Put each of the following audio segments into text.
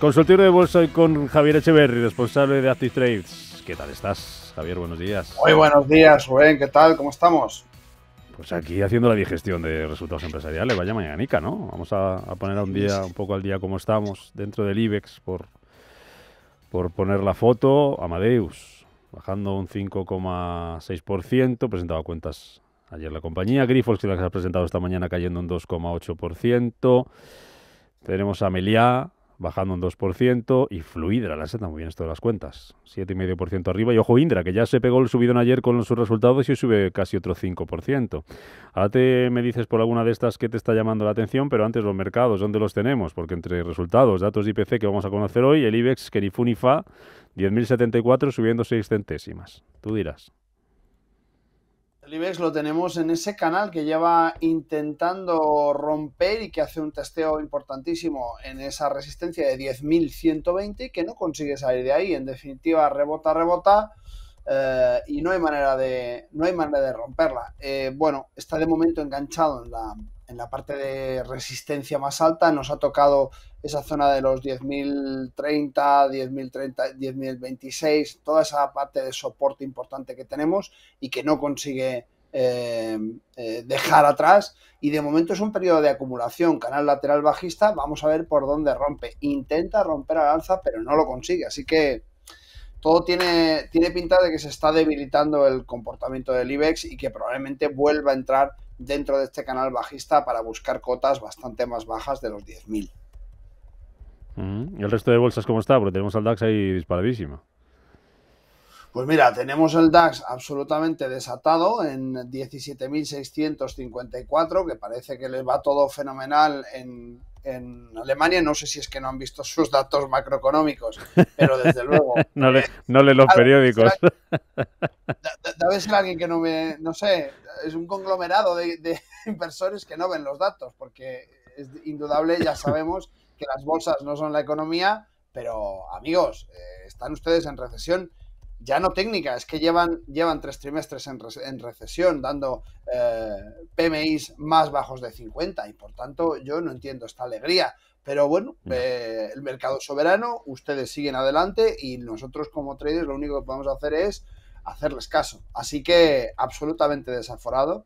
consultor de bolsa y con Javier Echeverri, responsable de Active Trades. ¿Qué tal estás, Javier? Buenos días. Muy buenos días, Rubén. ¿Qué tal? ¿Cómo estamos? Pues aquí haciendo la digestión de resultados empresariales. Vaya mañanica, ¿no? Vamos a, poner un día, un poco al día cómo estamos dentro del IBEX por, por poner la foto. Amadeus bajando un 5,6%, presentaba cuentas ayer la compañía. Grifols, que las ha presentado esta mañana, cayendo un 2,8%. Tenemos a Meliá bajando un 2%, y Fluidra, la seta, muy bien esto de las cuentas, 7,5% arriba, y ojo Indra, que ya se pegó el subido subidón ayer con sus resultados y hoy sube casi otro 5%. Ahora te, me dices por alguna de estas que te está llamando la atención, pero antes los mercados, ¿dónde los tenemos? Porque entre resultados, datos de IPC que vamos a conocer hoy, el IBEX, que ni fu fa, 10.074 subiendo 6 centésimas. Tú dirás lo tenemos en ese canal que lleva intentando romper y que hace un testeo importantísimo en esa resistencia de 10.120 y que no consigue salir de ahí. En definitiva, rebota, rebota. Eh, y no hay manera de no hay manera de romperla. Eh, bueno, está de momento enganchado en la, en la parte de resistencia más alta. Nos ha tocado esa zona de los 10.030, 10.030, 10.026, toda esa parte de soporte importante que tenemos y que no consigue eh, eh, dejar atrás. Y de momento es un periodo de acumulación, canal lateral bajista. Vamos a ver por dónde rompe. Intenta romper al alza, pero no lo consigue. Así que todo tiene, tiene pinta de que se está debilitando el comportamiento del IBEX y que probablemente vuelva a entrar dentro de este canal bajista para buscar cotas bastante más bajas de los 10.000. Mm. ¿Y el resto de bolsas cómo está? Porque tenemos al DAX ahí disparadísimo. Pues mira, tenemos el DAX absolutamente desatado en 17.654, que parece que les va todo fenomenal en, Alemania. No sé si es que no han visto sus datos macroeconómicos, pero desde luego... no, le, eh, los periódicos. Debe ser alguien que no ve... No sé, es un conglomerado de, inversores que no ven los datos, porque es indudable, ya sabemos que las bolsas no son la economía, pero amigos, eh, están ustedes en recesión ya no técnica, es que llevan, llevan tres trimestres en, recesión, dando eh, PMIs más bajos de 50 y por tanto yo no entiendo esta alegría. Pero bueno, eh, el mercado soberano, ustedes siguen adelante y nosotros como traders lo único que podemos hacer es hacerles caso. Así que absolutamente desaforado.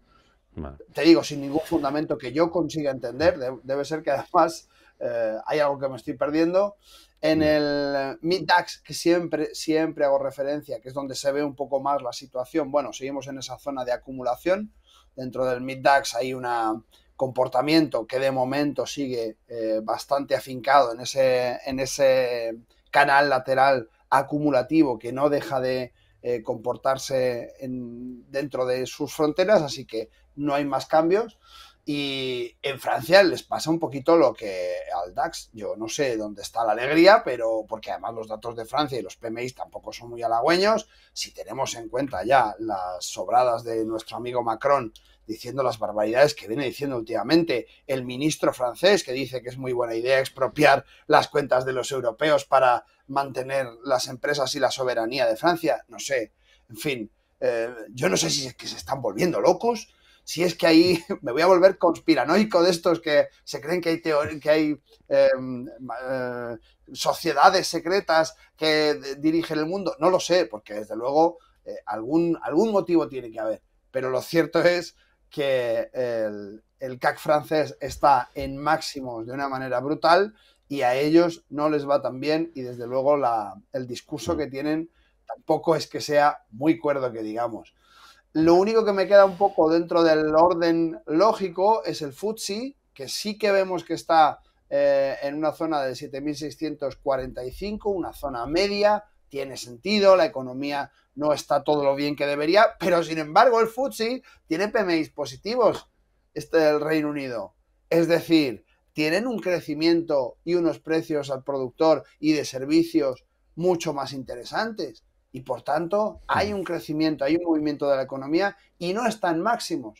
Te digo, sin ningún fundamento que yo consiga entender. debe ser que además eh, hay algo que me estoy perdiendo. En mm. el mid DAX, que siempre, siempre hago referencia, que es donde se ve un poco más la situación, bueno, seguimos en esa zona de acumulación. Dentro del mid DAX hay un comportamiento que de momento sigue eh, bastante afincado en ese, en ese canal lateral acumulativo que no deja de, eh, comportarse dentro de sus fronteras, así que no hay más cambios. Y en Francia les pasa un poquito lo que al DAX. Yo no sé dónde está la alegría, pero porque además los datos de Francia y los PMI tampoco son muy halagüeños. Si tenemos en cuenta ya las sobradas de nuestro amigo Macron diciendo las barbaridades que viene diciendo últimamente. El ministro francés que dice que es muy buena idea expropiar las cuentas de los europeos para mantener las empresas y la soberanía de Francia. No sé, en fin, eh, yo no sé si es que se están volviendo locos. Si es que ahí me voy a volver conspiranoico de estos que se creen que hay, que hay em, eh, sociedades secretas que dirigen el mundo, no lo sé, porque desde luego eh, algún, algún motivo tiene que haber pero lo cierto es que el, CAC francés está en máximos de una manera brutal y a ellos no les va tan bien y desde luego la, el discurso que tienen tampoco es que sea muy cuerdo que digamos. Lo único que me queda un poco dentro del orden lógico es el futsi que sí que vemos que está eh, en una zona de 7.645, una zona media, tiene sentido, la economía no está todo lo bien que debería, pero sin embargo el Futsi tiene PMIs positivos este del Reino Unido. Es decir, tienen un crecimiento y unos precios al productor y de servicios mucho más interesantes. Y por tanto, hay un crecimiento, hay un movimiento de la economía y no están máximos.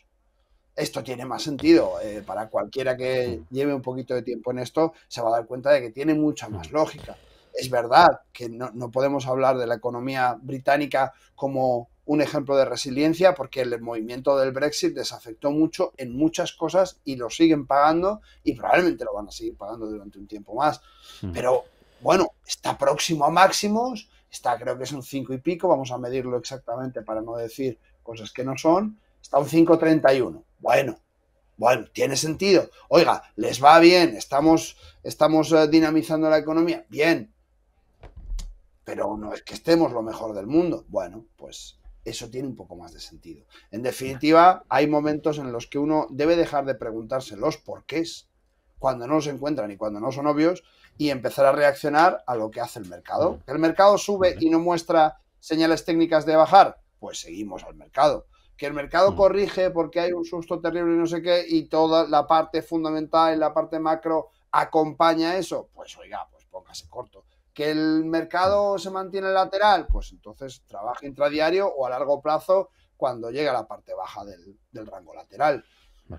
Esto tiene más sentido. Eh, para cualquiera que lleve un poquito de tiempo en esto, se va a dar cuenta de que tiene mucha más lógica es verdad que no, podemos hablar de la economía británica como un ejemplo de resiliencia porque el movimiento del Brexit les afectó mucho en muchas cosas y lo siguen pagando y probablemente lo van a seguir pagando durante un tiempo más. Hmm. Pero bueno, está próximo a máximos, está creo que es un 5 y pico, vamos a medirlo exactamente para no decir cosas que no son, está un 5.31. Bueno, bueno, tiene sentido. Oiga, les va bien, estamos, estamos eh, dinamizando la economía. Bien, pero no es que estemos lo mejor del mundo. Bueno, pues eso tiene un poco más de sentido. En definitiva, hay momentos en los que uno debe dejar de preguntarse los porqués cuando no los encuentran y cuando no son obvios y empezar a reaccionar a lo que hace el mercado. ¿Que el mercado sube y no muestra señales técnicas de bajar? Pues seguimos al mercado. ¿Que el mercado mm. corrige porque hay un susto terrible y no sé qué y toda la parte fundamental y la parte macro acompaña eso? Pues oiga, pues póngase corto. ¿Que el mercado se mantiene lateral? Pues entonces trabaja intradiario o a largo plazo cuando llega a la parte baja del, rango lateral.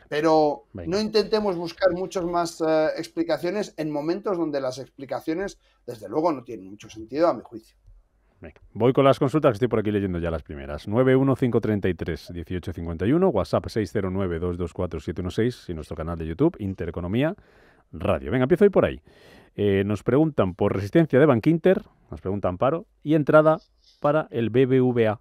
Pero no intentemos buscar muchas más eh, explicaciones en momentos donde las explicaciones, desde luego, no tienen mucho sentido a mi juicio. Voy con las consultas, estoy por aquí leyendo ya las primeras. 91533-1851, WhatsApp 609 224 y nuestro canal de YouTube, Intereconomía Radio. Venga, empiezo hoy por ahí. Eh, nos preguntan por resistencia de Inter, nos preguntan paro, y entrada para el BBVA.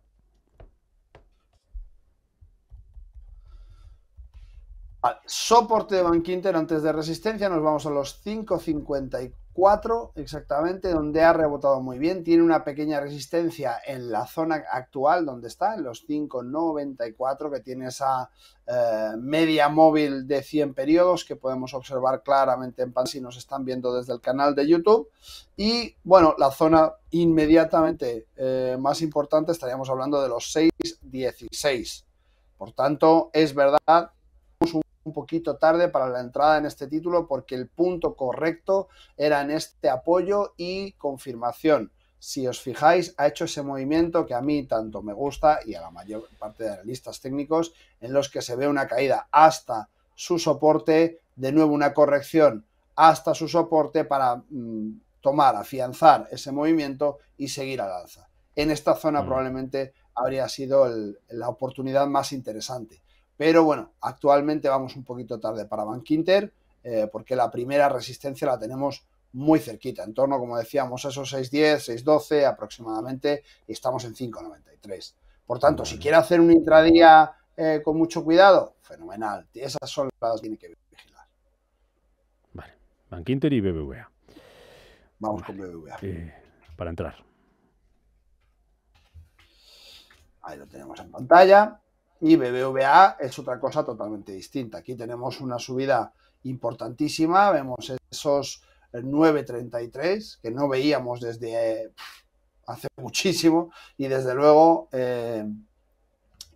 soporte de Bank Inter antes de resistencia, nos vamos a los 5.54 exactamente, donde ha rebotado muy bien. Tiene una pequeña resistencia en la zona actual donde está, en los 5.94, que tiene esa eh, media móvil de 100 periodos que podemos observar claramente en pan si nos están viendo desde el canal de YouTube. Y bueno, la zona inmediatamente eh, más importante estaríamos hablando de los 6.16. Por tanto, es verdad un poquito tarde para la entrada en este título porque el punto correcto era en este apoyo y confirmación. Si os fijáis, ha hecho ese movimiento que a mí tanto me gusta y a la mayor parte de analistas técnicos, en los que se ve una caída hasta su soporte, de nuevo una corrección hasta su soporte para mm, tomar, afianzar ese movimiento y seguir al alza. En esta zona mm. probablemente habría sido la oportunidad más interesante pero bueno, actualmente vamos un poquito tarde para Bank eh, porque la primera resistencia la tenemos muy cerquita, en torno, como decíamos, a esos 6.10, 6.12 aproximadamente, y estamos en 5.93. Por tanto, si quiere hacer un intradía eh, con mucho cuidado, fenomenal. Esas son las que tiene que vigilar. Vale, Bank y BBVA. Vamos con BBVA. Eh, para entrar. Ahí lo tenemos en pantalla y BBVA es otra cosa totalmente distinta. Aquí tenemos una subida importantísima, vemos esos 9.33 eh, que no veíamos desde eh, hace muchísimo y desde luego eh,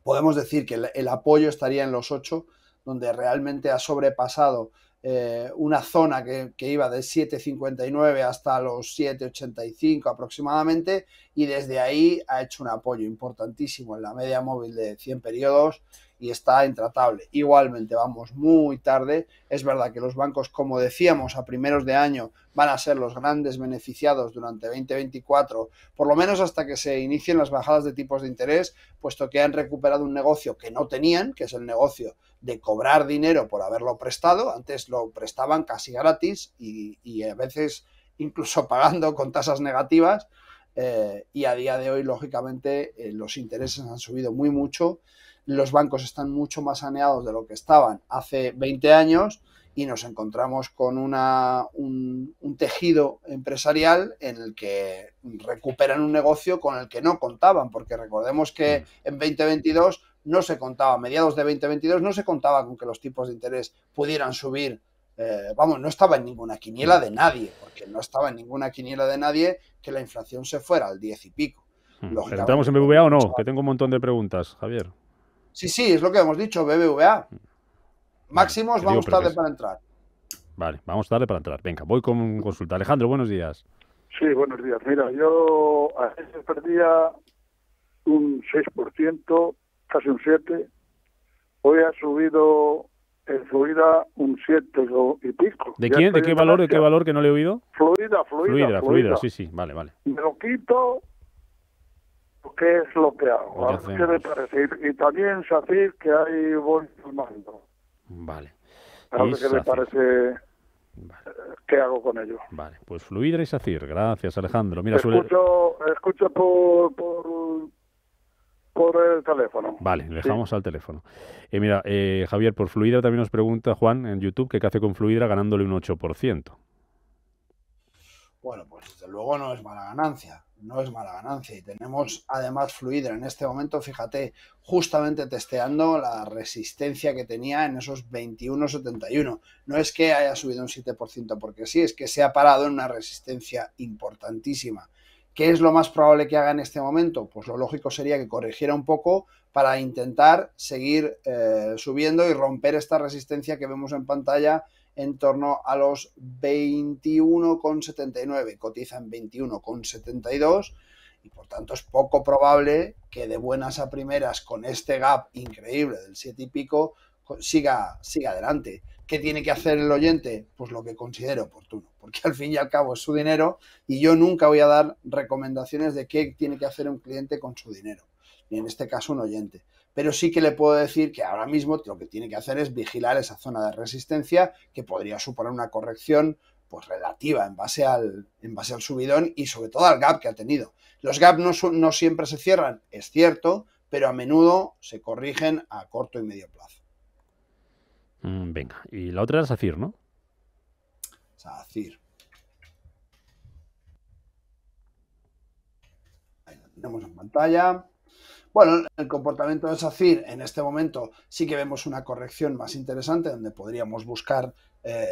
podemos decir que el, el, apoyo estaría en los 8, donde realmente ha sobrepasado eh, una zona que, que iba de 7,59 hasta los 7,85 aproximadamente y desde ahí ha hecho un apoyo importantísimo en la media móvil de 100 periodos y está intratable. Igualmente vamos muy tarde. Es verdad que los bancos, como decíamos, a primeros de año van a ser los grandes beneficiados durante 2024, por lo menos hasta que se inicien las bajadas de tipos de interés, puesto que han recuperado un negocio que no tenían, que es el negocio de cobrar dinero por haberlo prestado. Antes lo prestaban casi gratis y, a veces incluso pagando con tasas negativas. Eh, y a día de hoy, lógicamente, eh, los intereses han subido muy mucho los bancos están mucho más saneados de lo que estaban hace 20 años y nos encontramos con una, un, tejido empresarial en el que recuperan un negocio con el que no contaban, porque recordemos que mm. en 2022 no se contaba, a mediados de 2022 no se contaba con que los tipos de interés pudieran subir. Eh, vamos, no estaba en ninguna quiniela de nadie, porque no estaba en ninguna quiniela de nadie que la inflación se fuera al 10 y pico. Mm. ¿Entramos en BBVA o no? Pues, que tengo un montón de preguntas, Javier. Sí, sí, es lo que hemos dicho, BBVA. Máximos, vamos tarde para entrar. Vale, vamos tarde para entrar. Venga, voy con consulta. Alejandro, buenos días. Sí, buenos días. Mira, yo ayer perdía un 6%, casi un 7%. Hoy ha subido en Fluida un 7 y pico. ¿De quién? ¿De qué valor? ¿De qué valor que no le he oído? Fluida, fluida. Fluida, fluida, sí, sí, vale, vale. Me lo quito qué es lo que hago, parece. Y, también Safir, que hay buen Vale. qué me parece. Eh, ¿Qué hago con ello? Vale, pues Fluidra y Sacir. Gracias, Alejandro. Mira, escucho, escucho por, por, por, el teléfono. Vale, dejamos al teléfono. Y eh, mira, eh, Javier, por Fluidra también nos pregunta Juan en YouTube que qué hace con Fluidra ganándole un 8%. Bueno, pues desde luego no es mala ganancia no es mala ganancia. Y tenemos además Fluidra en este momento, fíjate, justamente testeando la resistencia que tenía en esos 21,71. No es que haya subido un 7% porque sí, es que se ha parado en una resistencia importantísima. ¿Qué es lo más probable que haga en este momento? Pues lo lógico sería que corrigiera un poco para intentar seguir eh, subiendo y romper esta resistencia que vemos en pantalla en torno a los 21,79, cotiza en 21,72 y por tanto es poco probable que de buenas a primeras con este gap increíble del 7 y pico siga, siga adelante. ¿Qué tiene que hacer el oyente? Pues lo que considero oportuno, porque al fin y al cabo es su dinero y yo nunca voy a dar recomendaciones de qué tiene que hacer un cliente con su dinero, y en este caso un oyente pero sí que le puedo decir que ahora mismo lo que tiene que hacer es vigilar esa zona de resistencia que podría suponer una corrección pues relativa en base al, en base al subidón y sobre todo al gap que ha tenido. Los gaps no, siempre se cierran, es cierto, pero a menudo se corrigen a corto y medio plazo. Mm, venga, y la otra es SACIR, ¿no? SACIR. Ahí lo tenemos en pantalla. Bueno, el comportamiento de SACIR en este momento sí que vemos una corrección más interesante donde podríamos buscar eh,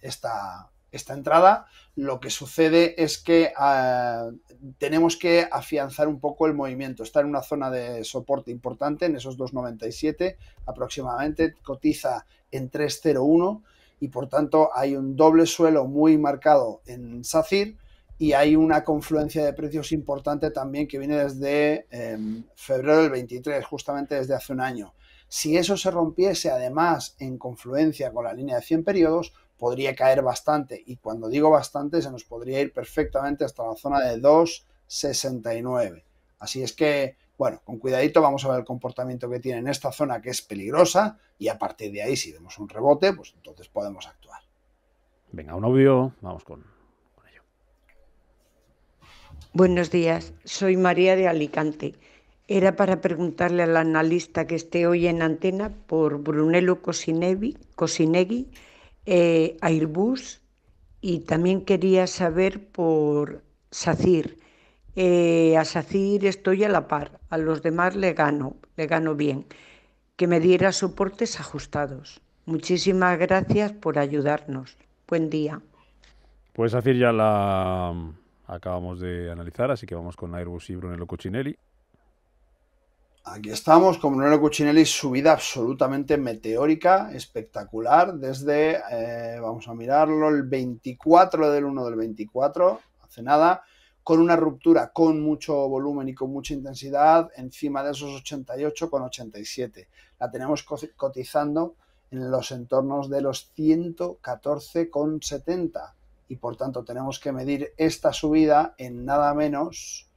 esta, entrada. Lo que sucede es que eh, tenemos que afianzar un poco el movimiento. Está en una zona de soporte importante, en esos 2,97 aproximadamente, cotiza en 3,01 y por tanto hay un doble suelo muy marcado en SACIR y hay una confluencia de precios importante también que viene desde em, febrero del 23, justamente desde hace un año. Si eso se rompiese además en confluencia con la línea de 100 periodos, podría caer bastante y cuando digo bastante se nos podría ir perfectamente hasta la zona de 2,69. Así es que, bueno, con cuidadito vamos a ver el comportamiento que tiene en esta zona que es peligrosa y a partir de ahí si vemos un rebote, pues entonces podemos actuar. Venga, un obvio. vamos con Buenos días, soy María de Alicante. Era para preguntarle al analista que esté hoy en antena por Brunello Cosinegui, eh, Airbus, y también quería saber por SACIR. Eh, a SACIR estoy a la par, a los demás le gano, le gano bien. Que me diera soportes ajustados. Muchísimas gracias por ayudarnos. Buen día. Pues SACIR ya la acabamos de analizar, así que vamos con Airbus y Brunello Cucinelli. Aquí estamos con Brunello Cucinelli, subida absolutamente meteórica, espectacular, desde, eh, vamos a mirarlo, el 24 del 1 del 24, hace nada, con una ruptura con mucho volumen y con mucha intensidad encima de esos 88 con 87. La tenemos cotizando en los entornos de los 114,70 con y por tanto tenemos que medir esta subida en nada menos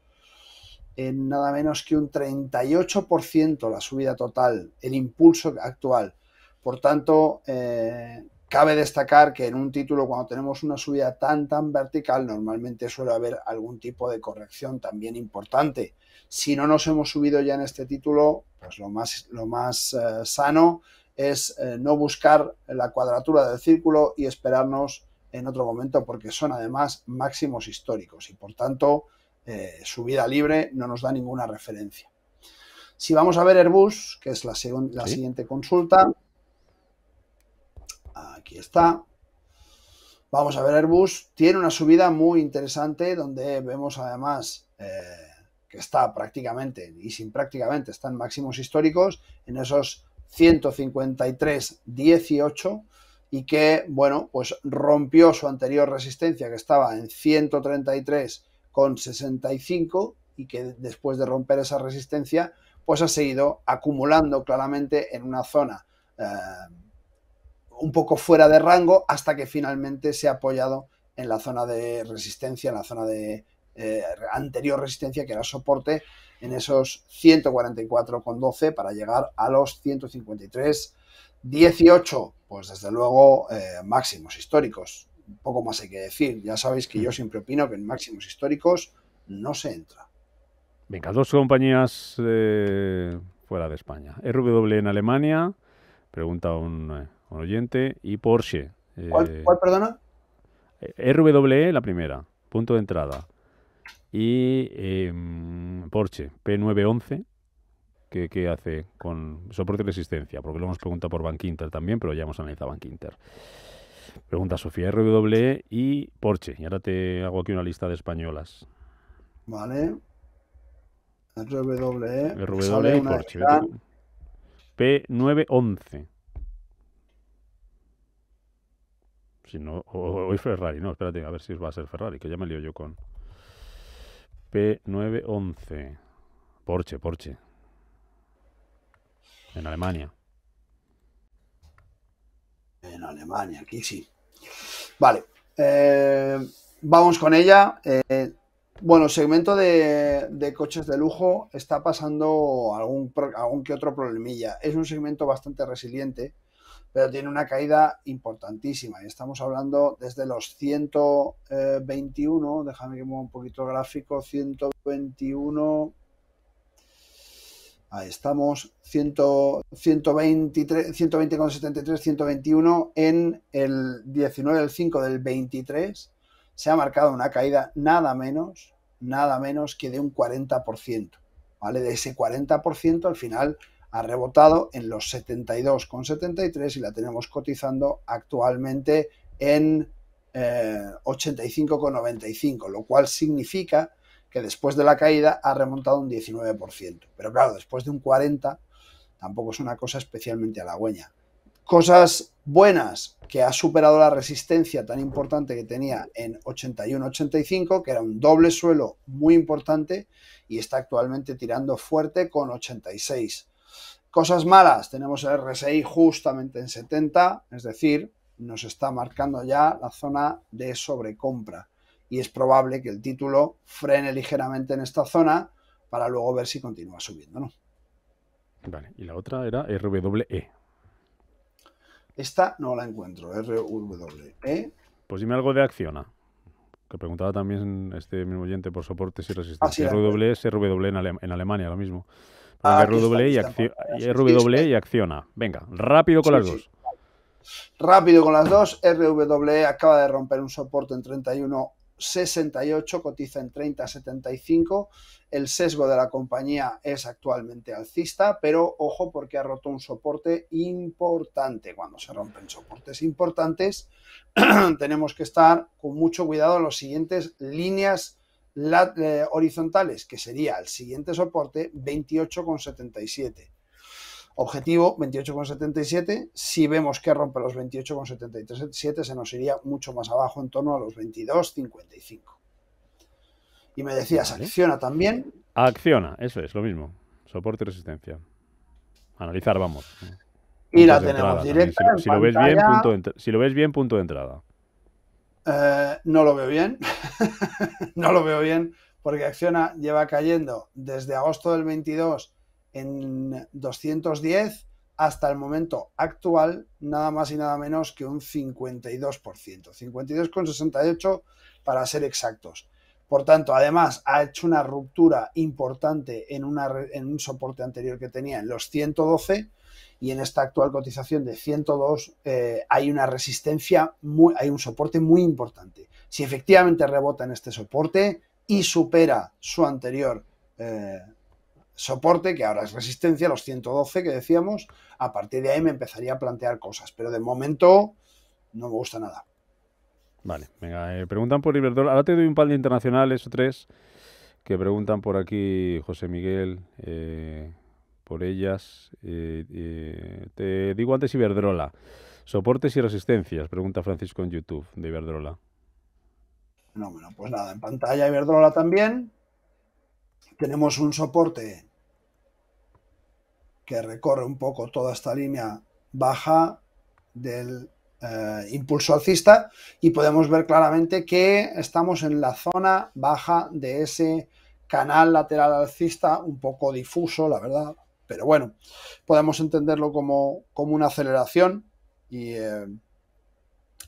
en nada menos que un 38% la subida total, el impulso actual. Por tanto, eh, cabe destacar que en un título cuando tenemos una subida tan tan vertical normalmente suele haber algún tipo de corrección también importante. Si no nos hemos subido ya en este título, pues lo más, lo más eh, sano es eh, no buscar la cuadratura del círculo y esperarnos en otro momento porque son además máximos históricos y por tanto eh, subida libre no nos da ninguna referencia. Si vamos a ver Airbus, que es la, siguiente consulta, aquí está. Vamos a ver Airbus, tiene una subida muy interesante donde vemos además eh, que está prácticamente y sin prácticamente están máximos históricos en esos 153, 18 y que, bueno, pues rompió su anterior resistencia que estaba en 133,65 y que después de romper esa resistencia, pues ha seguido acumulando claramente en una zona eh, un poco fuera de rango hasta que finalmente se ha apoyado en la zona de resistencia, en la zona de eh, anterior resistencia que era soporte en esos 144,12 para llegar a los 153,18 pues desde luego, eh, máximos históricos. Poco más hay que decir. Ya sabéis que yo mm. siempre opino que en máximos históricos no se entra. Venga, dos compañías eh, fuera de España. RW en Alemania, pregunta un, eh, un oyente, y Porsche. ¿Cuál, ¿Cuál, perdona? RWE, la primera, punto de entrada. Y em, Porsche, P911 que, hace con soporte y resistencia, porque lo hemos preguntado por Bank Inter también, pero ya hemos analizado Bank Inter. Pregunta Sofía RWE y Porsche. Y ahora te hago aquí una lista de españolas. Vale. RWE. RWE y Porsche. P911. Si no, hoy Ferrari, no, espérate, a ver si va a ser Ferrari, que ya me lío yo con. P911. Porsche, Porsche en Alemania. En Alemania, aquí sí. Vale, eh, vamos con ella. Eh, bueno, segmento de, coches de lujo está pasando algún, algún que otro problemilla. Es un segmento bastante resiliente, pero tiene una caída importantísima. Y estamos hablando desde los 121, eh, déjame que mueva un poquito el gráfico, 121, Ahí estamos, 120,73, 121 en el 19 del 5 del 23. Se ha marcado una caída nada menos, nada menos que de un 40%. ¿vale? De ese 40% al final ha rebotado en los 72,73 y la tenemos cotizando actualmente en eh, 85,95, lo cual significa que después de la caída ha remontado un 19%. Pero claro, después de un 40% tampoco es una cosa especialmente halagüeña. Cosas buenas, que ha superado la resistencia tan importante que tenía en 81-85, que era un doble suelo muy importante y está actualmente tirando fuerte con 86. Cosas malas, tenemos el RSI justamente en 70, es decir, nos está marcando ya la zona de sobrecompra y es probable que el título frene ligeramente en esta zona para luego ver si continúa subiendo, ¿no? Vale, y la otra era RWE. Esta no la encuentro, RWE. Pues dime algo de Acciona, que preguntaba también este mismo oyente por soportes y resistencia. Ah, RWE es RWE en, Alemania, lo mismo. Ah, RWE, e y, e y Acciona. Venga, rápido con las dos. Rápido con las dos. RWE acaba de romper un soporte en 31 68 cotiza en 30,75. El sesgo de la compañía es actualmente alcista, pero ojo porque ha roto un soporte importante. Cuando se rompen soportes importantes, tenemos que estar con mucho cuidado en las siguientes líneas eh, horizontales, que sería el siguiente soporte 28,77. Objetivo 28,77. Si vemos que rompe los 28,77, se nos iría mucho más abajo, en torno a los 22,55. Y me decías, acciona también. Acciona, eso es, lo mismo. Soporte y resistencia. Analizar, vamos. Y la tenemos directa. Si, lo ves bien, punto de, entrada. Eh, no lo veo bien. no lo veo bien porque Acciona lleva cayendo desde agosto del 22 en 210 hasta el momento actual nada más y nada menos que un 52%, 52,68 para ser exactos. Por tanto, además ha hecho una ruptura importante en, una, en un soporte anterior que tenía en los 112 y en esta actual cotización de 102 eh, hay una resistencia, muy, hay un soporte muy importante. Si efectivamente rebota en este soporte y supera su anterior eh, soporte, que ahora es resistencia, los 112 que decíamos, a partir de ahí me empezaría a plantear cosas, pero de momento no me gusta nada. Vale, venga, eh, preguntan por Iberdrola. Ahora te doy un par de internacionales o tres que preguntan por aquí, José Miguel, eh, por ellas. Eh, te digo antes Iberdrola. Soportes y resistencias, pregunta Francisco en YouTube de Iberdrola. bueno, pues nada, en pantalla Iberdrola también. Tenemos un soporte que recorre un poco toda esta línea baja del eh, impulso alcista y podemos ver claramente que estamos en la zona baja de ese canal lateral alcista, un poco difuso, la verdad, pero bueno, podemos entenderlo como, una aceleración y eh,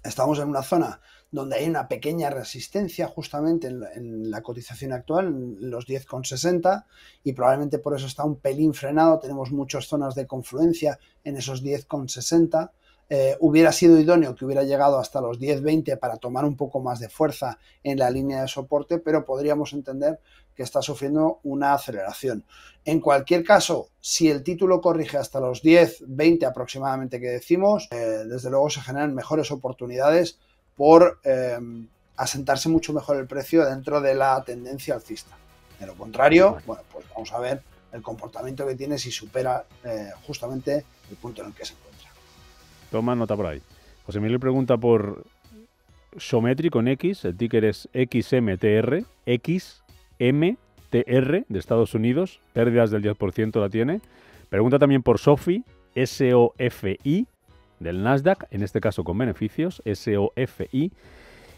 estamos en una zona donde hay una pequeña resistencia justamente en, la cotización actual, en los 10,60, y probablemente por eso está un pelín frenado, tenemos muchas zonas de confluencia en esos 10,60. Eh, hubiera sido idóneo que hubiera llegado hasta los 10,20 para tomar un poco más de fuerza en la línea de soporte, pero podríamos entender que está sufriendo una aceleración. En cualquier caso, si el título corrige hasta los 10,20 aproximadamente que decimos, eh, desde luego se generan mejores oportunidades por em, asentarse mucho mejor el precio dentro de la tendencia alcista. De lo contrario, bueno, pues vamos a ver el comportamiento que tiene si supera eh, justamente el punto en el que se encuentra. Toma nota por ahí. José Miguel pregunta por Sometri con X, el ticker es XMTR, XMTR de Estados Unidos, pérdidas del 10% la tiene. Pregunta también por Sofi, S-O-F-I, del Nasdaq, en este caso con beneficios, SOFI.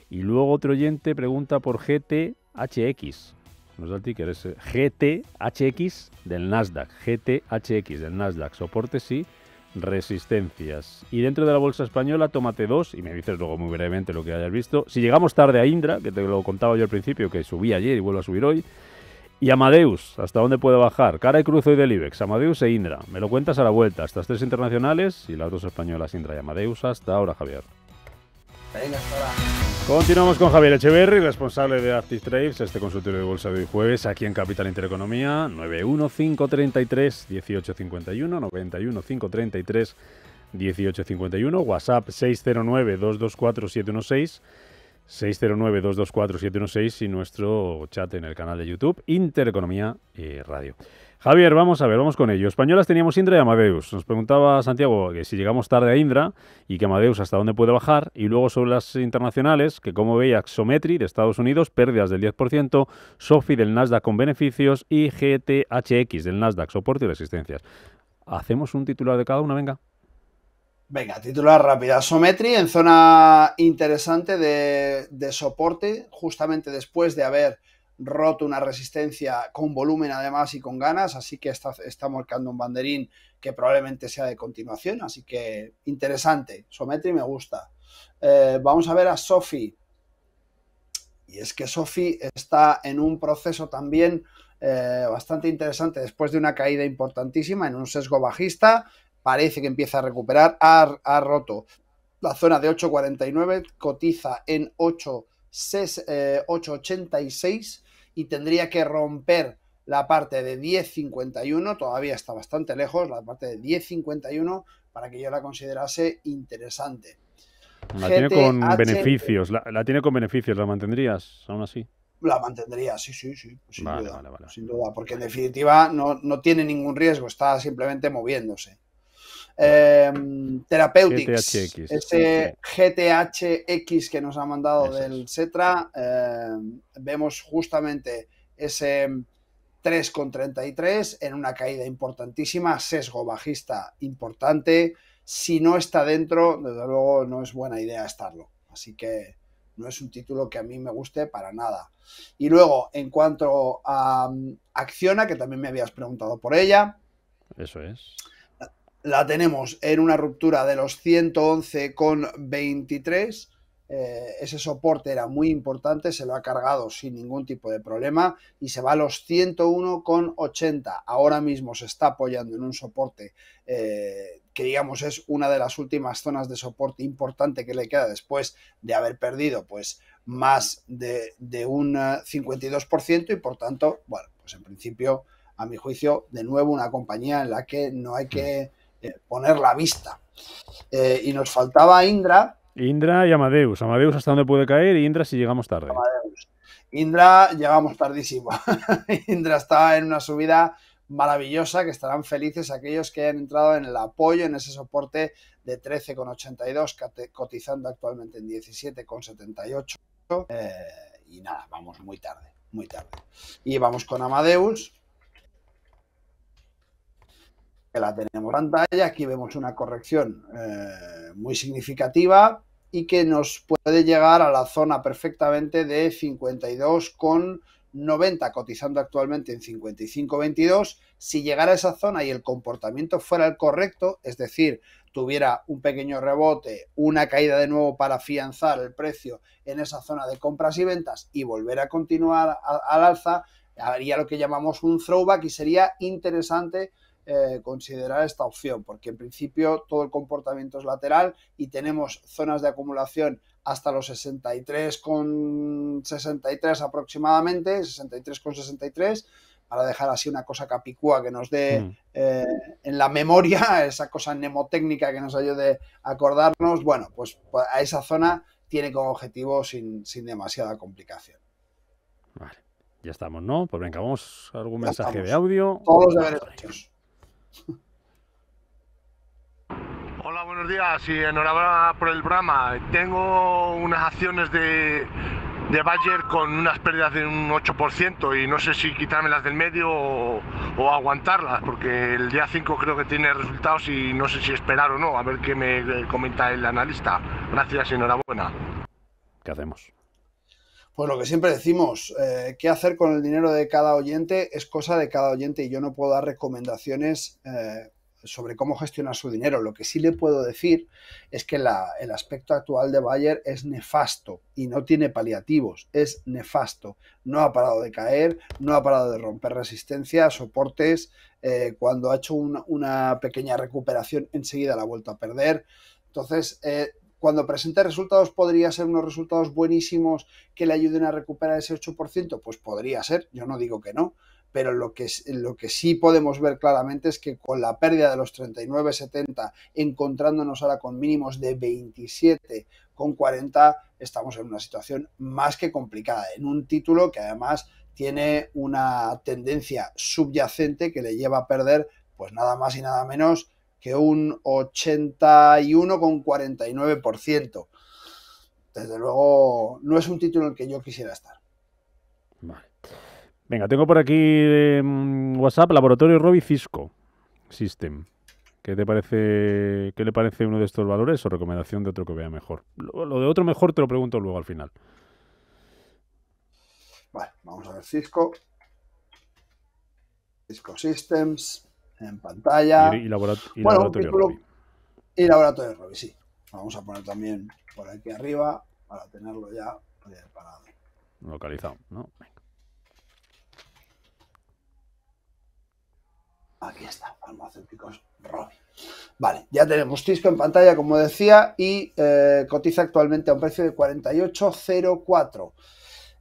Y luego otro oyente pregunta por GTHX. Nos da el ticker, es eh, GTHX del Nasdaq. GTHX del Nasdaq. Soporte y resistencias. Y dentro de la bolsa española, tómate dos, y me dices luego muy brevemente lo que hayas visto. Si llegamos tarde a Indra, que te lo contaba yo al principio, que subí ayer y vuelvo a subir hoy, y Amadeus, ¿hasta dónde puedo bajar? Cara y Cruzo y del IBEX, Amadeus e Indra. Me lo cuentas a la vuelta. Estas tres internacionales y las dos españolas, Indra y Amadeus. Hasta ahora, Javier. Continuamos con Javier Echeverri, responsable de Arctic Trades, este consultorio de bolsa de hoy jueves, aquí en Capital Intereconomía, 91533 1851, 91533 1851, WhatsApp 609 224 716 609-224-716 y nuestro chat en el canal de YouTube Intereconomía y eh, Radio. Javier, vamos a ver, vamos con ello. Españolas teníamos Indra y Amadeus. Nos preguntaba Santiago que si llegamos tarde a Indra y que Amadeus hasta dónde puede bajar. Y luego sobre las internacionales, que como veía Xometry de Estados Unidos, pérdidas del 10%, Sofi del Nasdaq con beneficios y GTHX del Nasdaq, soporte y resistencias. Hacemos un titular de cada una, venga. Venga, titular rápida. Sometri en zona interesante de, soporte, justamente después de haber roto una resistencia con volumen además y con ganas, así que está, marcando un banderín que probablemente sea de continuación, así que interesante. Sometri me gusta. Eh, vamos a ver a Sofi. Y es que Sofi está en un proceso también eh, bastante interesante después de una caída importantísima en un sesgo bajista parece que empieza a recuperar, ha, roto la zona de 8,49, cotiza en 8,86 eh, y tendría que romper la parte de 10,51, todavía está bastante lejos, la parte de 10,51 para que yo la considerase interesante. La tiene con beneficios, la, tiene con beneficios, ¿la mantendrías aún así? La mantendría, sí, sí, sí, sin, duda, sin duda, porque en definitiva no, no tiene ningún riesgo, está simplemente moviéndose eh, Therapeutics, ese GTHX que nos ha mandado del Cetra, em, vemos justamente ese 3,33 en una caída importantísima, sesgo bajista importante. Si no está dentro, desde luego no es buena idea estarlo. Así que no es un título que a mí me guste para nada. Y luego, en cuanto a mm, Acciona, que también me habías preguntado por ella. Eso es la tenemos en una ruptura de los 111,23. Eh, ese soporte era muy importante, se lo ha cargado sin ningún tipo de problema y se va a los 101,80. Ahora mismo se está apoyando en un soporte eh, que digamos es una de las últimas zonas de soporte importante que le queda después de haber perdido pues más de, de un 52% eh, y por tanto, bueno, pues en principio, a mi juicio, de nuevo una compañía en la que no hay que eh, poner la vista. Eh, y nos faltaba Indra. Indra y Amadeus. Amadeus hasta dónde puede caer y Indra si llegamos tarde. Indra llegamos tardísimo. Indra está en una subida maravillosa que estarán felices aquellos que hayan entrado en el apoyo, en ese soporte de 13,82, cotizando actualmente en 17,78. Eh, y nada, vamos muy tarde, muy tarde. Y vamos con Amadeus, que la tenemos en pantalla. Aquí vemos una corrección eh, muy significativa y que nos puede llegar a la zona perfectamente de 52,90, cotizando actualmente en 55,22. Si llegara a esa zona y el comportamiento fuera el correcto, es decir, tuviera un pequeño rebote, una caída de nuevo para afianzar el precio en esa zona de compras y ventas y volver a continuar al alza, haría lo que llamamos un throwback y sería interesante eh, considerar esta opción, porque en principio todo el comportamiento es lateral y tenemos zonas de acumulación hasta los 63 con 63 aproximadamente, 63 con 63, para dejar así una cosa capicúa que nos dé hmm. eh, en la memoria, esa cosa mnemotécnica que nos ayude a acordarnos, bueno, pues, pues a esa zona tiene como objetivo sin, demasiada complicación. ya estamos, ¿no? Pues venga, vamos a algún mensaje de audio. Todos Hola, buenos días y enhorabuena por el programa. Tengo unas acciones de, de Bayer con unas pérdidas de un 8% y no sé si quitarme las del medio o, o, aguantarlas, porque el día 5 creo que tiene resultados y no sé si esperar o no, a ver qué me comenta el analista. Gracias y enhorabuena. ¿Qué hacemos? Pues lo que siempre decimos, eh, qué hacer con el dinero de cada oyente es cosa de cada oyente y yo no puedo dar recomendaciones eh, sobre cómo gestionar su dinero. Lo que sí le puedo decir es que el aspecto actual de Bayer es nefasto y no tiene paliativos, es nefasto. No ha parado de caer, no ha parado de romper resistencias, soportes. Eh, cuando ha hecho una pequeña recuperación, enseguida la ha vuelto a perder. Entonces, cuando presente resultados podría ser unos resultados buenísimos que le ayuden a recuperar ese 8%, pues podría ser, yo no digo que no, pero lo que, lo que sí podemos ver claramente es que con la pérdida de los 39,70, encontrándonos ahora con mínimos de 27,40, estamos en una situación más que complicada, en un título que además tiene una tendencia subyacente que le lleva a perder pues nada más y nada menos que un 81,49%. Desde luego, no es un título en el que yo quisiera estar. Vale. Venga, tengo por aquí em, WhatsApp, Laboratorio Roby Cisco System. ¿Qué te parece? ¿Qué le parece uno de estos valores o recomendación de otro que vea mejor? Lo, lo de otro mejor te lo pregunto luego al final. Vale, vamos a ver Cisco. Cisco Systems en pantalla. Y, y, laboratorio Robbie. Y laboratorio Robbie, sí. Vamos a poner también por aquí arriba para tenerlo ya preparado. Localizado, ¿no? Aquí está, farmacéuticos Robbie. Vale, ya tenemos Tisco en pantalla, como decía, y eh, cotiza actualmente a un precio de 48.04.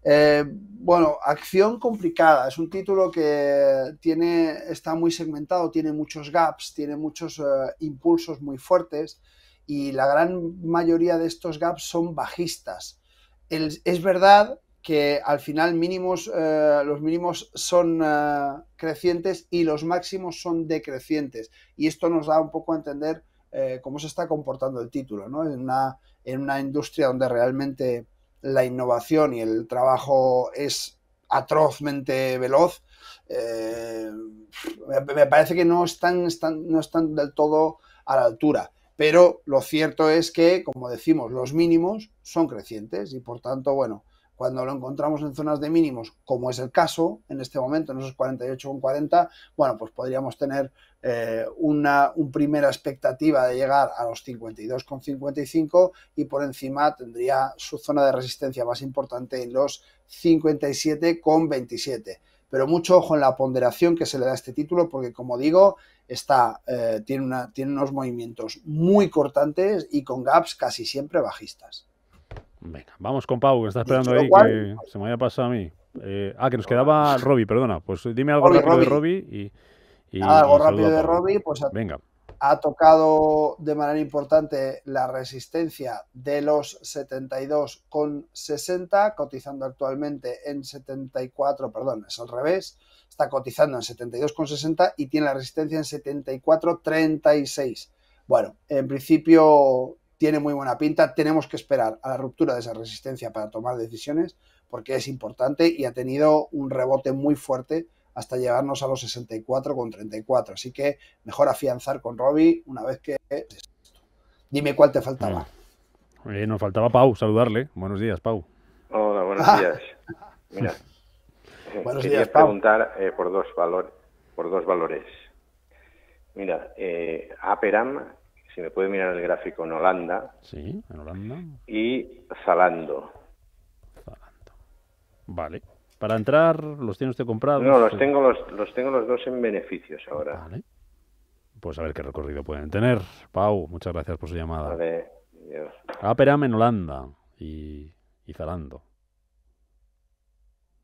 Eh, bueno, acción complicada. Es un título que tiene, está muy segmentado, tiene muchos gaps, tiene muchos eh, impulsos muy fuertes y la gran mayoría de estos gaps son bajistas. es verdad que al final mínimos, eh, los mínimos son crecientes y los máximos son decrecientes. Y esto nos da un poco a entender cómo se está comportando el título, ¿no? en una industria donde realmente la innovación y el trabajo es atrozmente veloz, eh, me parece que no están, están, no están del todo a la altura. Pero lo cierto es que, como decimos, los mínimos son crecientes y por tanto, bueno, cuando lo encontramos en zonas de mínimos, como es el caso en este momento, en esos 48,40, bueno, pues podríamos tener eh, una, primera expectativa de llegar a los 52,55 y por encima tendría su zona de resistencia más importante en los 57,27. Pero mucho ojo en la ponderación que se le da a este título porque, como digo, está, eh, tiene unos movimientos muy cortantes y con gaps casi siempre bajistas. Venga, vamos con Pau, que está esperando ahí, que se me haya pasado a mí. Eh, ah, que nos quedaba Robby, perdona. Pues dime algo rápido de Robby y. algo rápido de Robby, pues Venga. ha tocado de manera importante la resistencia de los 72,60, cotizando actualmente en 74, perdón, es al revés, está cotizando en 72,60 y tiene la resistencia en 74,36. Bueno, en principio tiene muy buena pinta. Tenemos que esperar a la ruptura de esa resistencia para tomar decisiones porque es importante y ha tenido un rebote muy fuerte hasta llevarnos a los 64 con 34. Así que mejor afianzar con Robbie una vez que... Dime cuál te faltaba. Mm. nos faltaba Pau, saludarle. Buenos días, Pau. Hola, buenos ah. días. Mira, quería preguntar eh, por, dos por dos valores. Mira, eh, Aperam me puede mirar el gráfico en Holanda. Sí, en Holanda. Y Zalando. Zalando. Vale. Para entrar, ¿los tiene usted comprado? No, los tengo los, tengo los dos en beneficios ahora. Vale. Pues a ver qué recorrido pueden tener. Pau, muchas gracias por su llamada. Vale, Aperam ah, en Holanda y, y Zalando.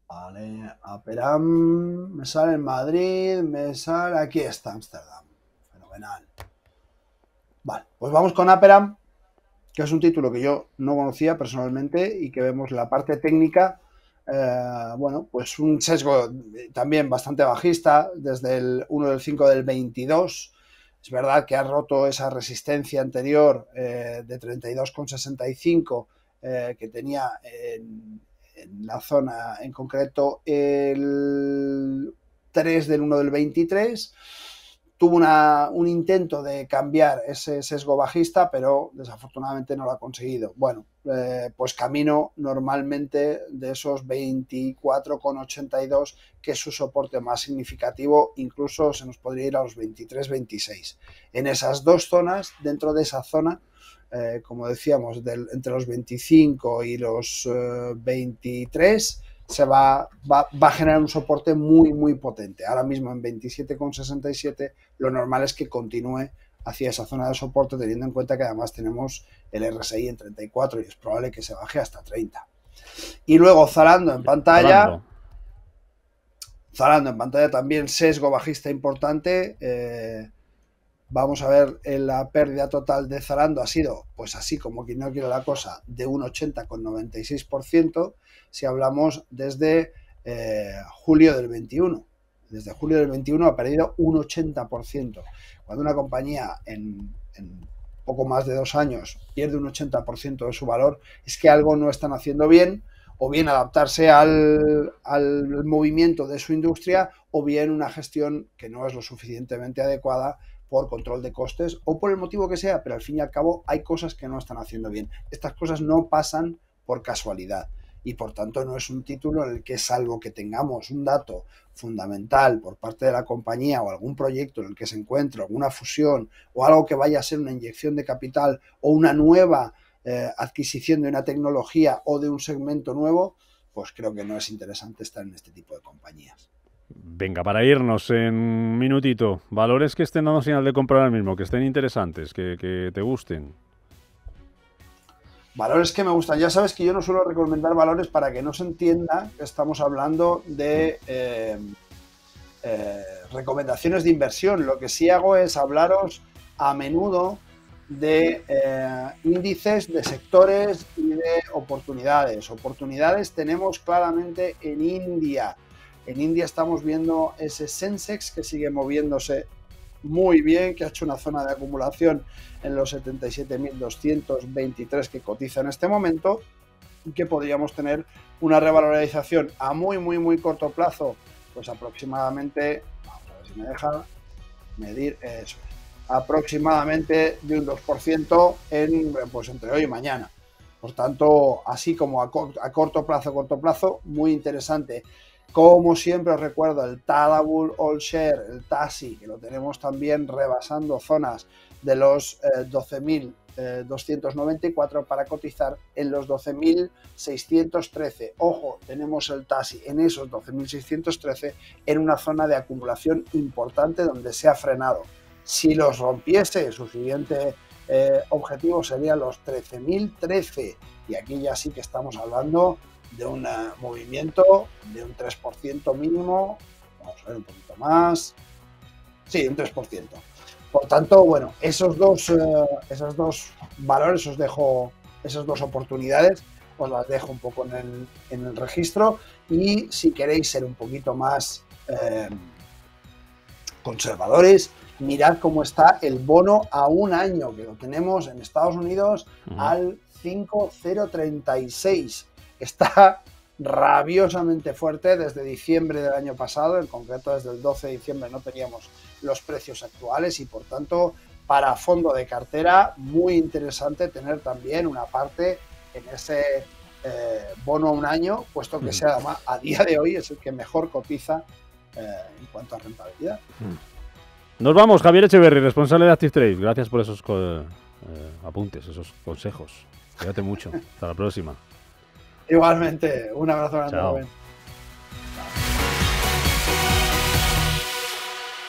Vale, Aperam, me sale en Madrid, me sale... Aquí está Ámsterdam. Fenomenal. Vale, pues vamos con Aperam, que es un título que yo no conocía personalmente y que vemos la parte técnica, eh, bueno, pues un sesgo también bastante bajista, desde el 1 del 5 del 22. Es verdad que ha roto esa resistencia anterior eh, de 32,65 eh, que tenía en, en la zona en concreto el 3 del 1 del 23 tuvo un intento de cambiar ese sesgo bajista, pero desafortunadamente no lo ha conseguido. Bueno, eh, pues camino normalmente de esos 24,82, que es su soporte más significativo, incluso se nos podría ir a los 23, 26. En esas dos zonas, dentro de esa zona, eh, como decíamos, entre los 25 y los 23, eh, se va, a generar un soporte muy, muy potente. Ahora mismo en 27,67 lo normal es que continúe hacia esa zona de soporte, teniendo en cuenta que además tenemos el RSI en 34 y es probable que se baje hasta 30. Y luego Zalando en pantalla. Zalando, en pantalla también sesgo bajista importante. Eh, vamos a ver, eh, la pérdida total de Zalando ha sido, pues así como quien no quiere la cosa, de un 80,96% si hablamos desde eh, julio del 21. Desde julio del 21 ha perdido un 80%. Cuando una compañía en, poco más de dos años pierde un 80% de su valor, es que algo no están haciendo bien o bien adaptarse al, movimiento de su industria, o bien una gestión que no es lo suficientemente adecuada por control de costes o por el motivo que sea, pero al fin y al cabo hay cosas que no están haciendo bien. Estas cosas no pasan por casualidad y por tanto no es un título en el que salvo que tengamos un dato fundamental por parte de la compañía o algún proyecto en el que se encuentre alguna fusión o algo que vaya a ser una inyección de capital o una nueva eh, adquisición de una tecnología o de un segmento nuevo, pues creo que no es interesante estar en este tipo de compañías. Venga, para irnos en un minutito, valores que estén dando señal de comprar al mismo, que estén interesantes, que te gusten. Valores que me gustan. Ya sabes que yo no suelo recomendar valores para que no se entienda que estamos hablando de eh, eh, recomendaciones de inversión. Lo que sí hago es hablaros a menudo de eh, índices, de sectores y de oportunidades. Oportunidades tenemos claramente en India. En India estamos viendo ese Sensex que sigue moviéndose muy bien, que ha hecho una zona de acumulación en los 77.223 que cotiza en este momento y que podríamos tener una revalorización a muy, muy, muy corto plazo, pues aproximadamente, vamos a ver si me deja medir eso, aproximadamente de un 2% en, pues entre hoy y mañana. Por tanto, así como a, a corto plazo, corto plazo, muy interesante. Como siempre os recuerdo, el Talabul All Share, el TASI, que lo tenemos también rebasando zonas de los 12.294 eh, eh, para cotizar en los 12.613. Ojo, tenemos el TASI en esos 12.613 en una zona de acumulación importante donde se ha frenado. Si los rompiese, su siguiente eh, objetivo sería los 13.013. Y aquí ya sí que estamos hablando de un eh, movimiento de un 3% mínimo, vamos a ver un poquito más, sí, un 3%. Por tanto, bueno, esos dos, eh, esos dos valores os dejo, esas dos oportunidades os las dejo un poco en el, registro y si queréis ser un poquito más eh, conservadores, mirad cómo está el bono a un año, que lo tenemos en Estados Unidos al 5036 está rabiosamente fuerte desde diciembre del año pasado, en concreto desde el 12 de diciembre no teníamos los precios actuales y por tanto para fondo de cartera muy interesante tener también una parte en ese eh, bono a un año, puesto que mm. sea a día de hoy es el que mejor cotiza eh, en cuanto a rentabilidad. Mm. Nos vamos, Javier Echeverry, responsable de Active Trade. Gracias por esos eh, apuntes, esos consejos. Cuídate mucho. Hasta la próxima. Igualmente, un abrazo grande.